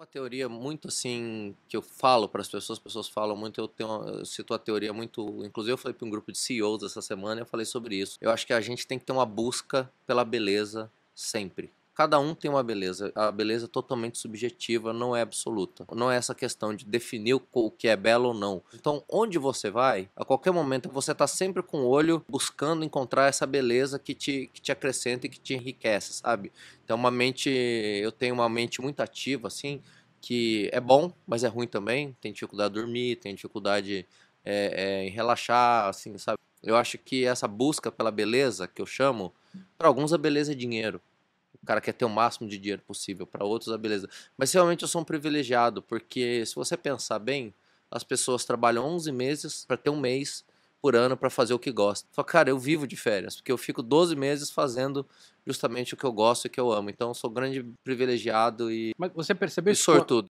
Uma teoria muito assim que eu falo para as pessoas, as pessoas falam muito, eu tenho, eu cito a teoria muito, inclusive eu falei para um grupo de CEOs essa semana, eu falei sobre isso. Eu acho que a gente tem que ter uma busca pela beleza sempre. Cada um tem uma beleza. A beleza é totalmente subjetiva, não é absoluta. Não é essa questão de definir o que é belo ou não. Então, onde você vai, a qualquer momento você está sempre com o olho buscando encontrar essa beleza que te, que te acrescenta e que te enriquece, sabe? Então, uma mente. Eu tenho uma mente muito ativa, assim, que é bom, mas é ruim também. Tem dificuldade de dormir, tem dificuldade é, é, em relaxar, assim, sabe? Eu acho que essa busca pela beleza, que eu chamo, para alguns a é beleza é dinheiro o cara quer ter o máximo de dinheiro possível, para outros a ah, beleza. Mas realmente eu sou um privilegiado, porque se você pensar bem, as pessoas trabalham 11 meses para ter um mês por ano para fazer o que gosta. Só cara, eu vivo de férias, porque eu fico 12 meses fazendo justamente o que eu gosto e que eu amo. Então eu sou grande privilegiado e Mas você percebeu e sortudo.